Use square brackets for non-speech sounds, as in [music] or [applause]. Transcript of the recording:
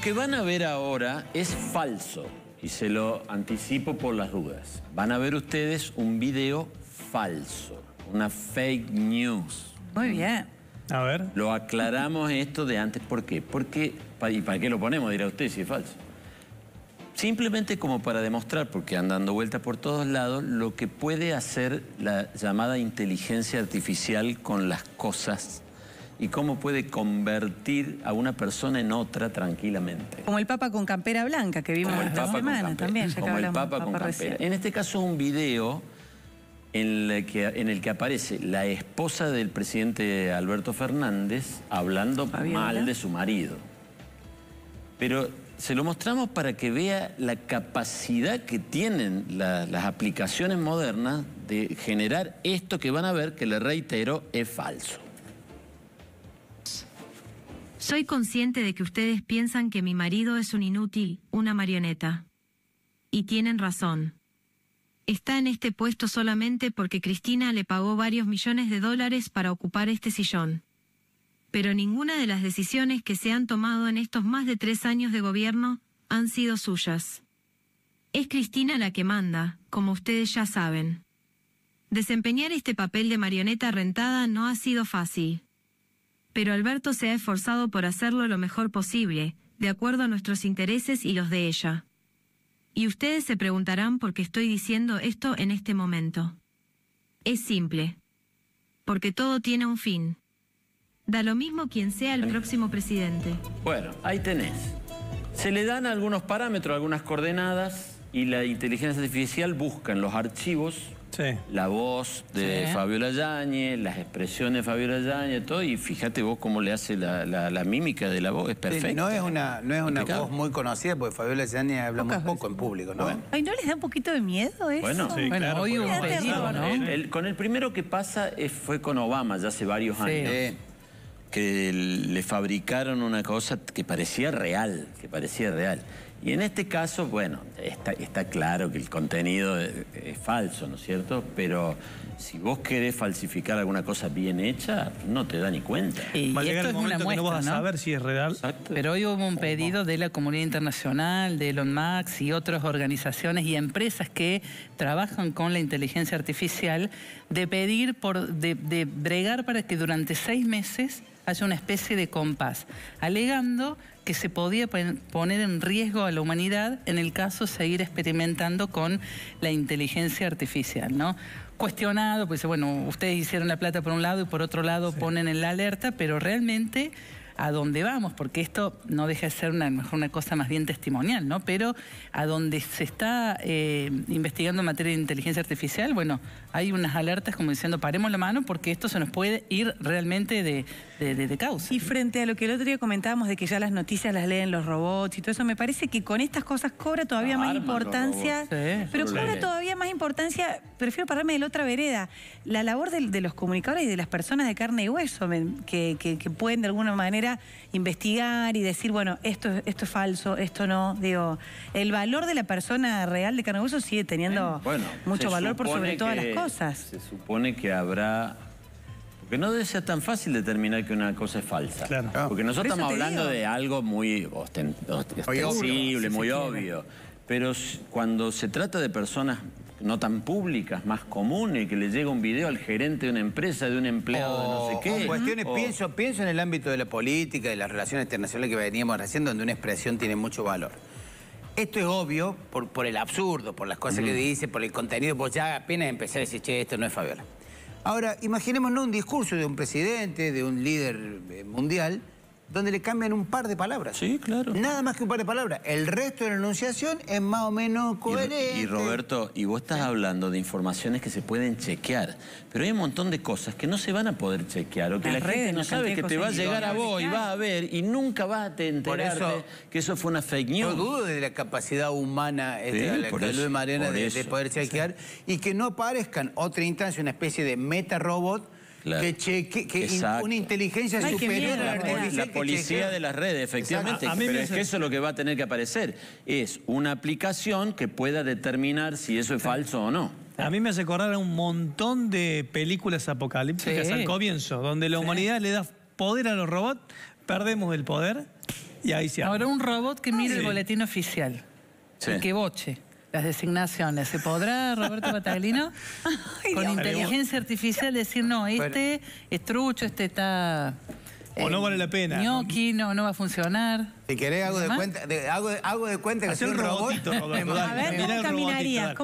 Lo que van a ver ahora es falso. Y se lo anticipo por las dudas. Van a ver ustedes un video falso. Una fake news. Muy bien. A ver. Lo aclaramos esto de antes. ¿Por qué? Porque, ¿y para qué lo ponemos? Dirá usted si es falso. Simplemente como para demostrar, porque andando dando vueltas por todos lados, lo que puede hacer la llamada inteligencia artificial con las cosas y cómo puede convertir a una persona en otra tranquilamente. Como el Papa con campera blanca que vimos esta semana también. como el Papa con campera. En este caso un video en el, que, aparece la esposa del presidente Alberto Fernández hablando mal de su marido. Pero se lo mostramos para que vea la capacidad que tienen las aplicaciones modernas de generar esto que van a ver, que le reitero, es falso. Soy consciente de que ustedes piensan que mi marido es un inútil, una marioneta. Y tienen razón. Está en este puesto solamente porque Cristina le pagó varios millones de dólares para ocupar este sillón. Pero ninguna de las decisiones que se han tomado en estos más de tres años de gobierno han sido suyas. Es Cristina la que manda, como ustedes ya saben. Desempeñar este papel de marioneta rentada no ha sido fácil pero Alberto se ha esforzado por hacerlo lo mejor posible, de acuerdo a nuestros intereses y los de ella. Y ustedes se preguntarán por qué estoy diciendo esto en este momento. Es simple. Porque todo tiene un fin. Da lo mismo quien sea el próximo presidente. Bueno, ahí tenés. Se le dan algunos parámetros, algunas coordenadas, y la inteligencia artificial busca en los archivos la voz de Fabiola Yañez, las expresiones de Fabiola Yañez, todo, y fíjate vos cómo le hace la, mímica de la voz, es perfecta. no es una, una voz muy conocida, porque Fabiola Yañez habla muy poco en público, ¿no? Ay, ¿no les da un poquito de miedo eso? Bueno, hoy un ¿no? con el primero que pasa fue con Obama, ya hace varios años que le fabricaron una cosa que parecía real, que parecía real. Y en este caso, bueno, está, claro que el contenido es, falso, ¿no es cierto? Pero si vos querés falsificar alguna cosa bien hecha, no te da ni cuenta. Y, Va a llegar no vas a saber si es real. Pero hoy hubo un pedido de la comunidad internacional, de Elon Musk y otras organizaciones y empresas que trabajan con la inteligencia artificial, de pedir, por, de bregar para que durante seis meses ...hay una especie de compás, alegando que se podía poner en riesgo a la humanidad en el caso de seguir experimentando con la inteligencia artificial, ¿no? Cuestionado, pues bueno, ustedes hicieron la plata por un lado y por otro lado ponen en la alerta, pero realmente a dónde vamos, porque esto no deja de ser una, mejor una cosa más bien testimonial, ¿no? Pero a donde se está eh, investigando en materia de inteligencia artificial, bueno, hay unas alertas como diciendo paremos la mano porque esto se nos puede ir realmente de, de, causa. Y frente a lo que el otro día comentábamos de que ya las noticias las leen los robots y todo eso, me parece que con estas cosas cobra todavía más importancia. pero cobra todavía más importancia, prefiero pararme de la otra vereda, la labor de, los comunicadores y de las personas de carne y hueso que, que pueden de alguna manera investigar y decir, bueno, esto, esto es falso, esto no. Digo, el valor de la persona real de Carnegoso sigue teniendo mucho valor por sobre todas las cosas. Se supone que habrá Porque no debe ser tan fácil determinar que una cosa es falsa. Ah. Porque nosotros estamos hablando de algo muy ostensible, muy Muy obvio. Pero cuando se trata de personas no tan públicas, más comunes, que le llega un video al gerente de una empresa, de un empleado de no sé qué. cuestiones, pienso, pienso en el ámbito de la política, de las relaciones internacionales que veníamos haciendo, donde una expresión tiene mucho valor. Esto es obvio por, el absurdo, por las cosas que dice, por el contenido, vos pues ya apenas empezás a decir, che, esto no es Fabiola. Ahora, imaginémonos un discurso de un presidente, de un líder eh, mundial, donde le cambian un par de palabras. Sí, claro. Nada más que un par de palabras. El resto de la enunciación es más o menos coherente. Y, Roberto, y vos estás hablando de informaciones que se pueden chequear, pero hay un montón de cosas que no se van a poder chequear o que la gente no sabe que te va a llegar a vos y va a ver y nunca va a tener eso, que eso fue una fake news. No dudo de la capacidad humana este, de la de Mariana de, poder chequear y que no aparezcan otra instancia, una especie de meta robot que una inteligencia superior a la La policía de las redes, efectivamente. pero es que eso es lo que va a tener que aparecer. Es una aplicación que pueda determinar si eso es falso o no. A mí me hace acordar a un montón de películas apocalípticas al comienzo, donde la humanidad le da poder a los robots, perdemos el poder y ahí se Ahora un robot que mire el boletín oficial, y que boche las designaciones. ¿Se podrá, Roberto Bataglino, [laughs] con inteligencia artificial decir, no, este estrucho es trucho, este está... o no eh, vale la pena. Gnocchi, no, no va a funcionar. Si querés, hago de, cuenta, de, que soy un robotito. a ver, ¿cómo caminarías?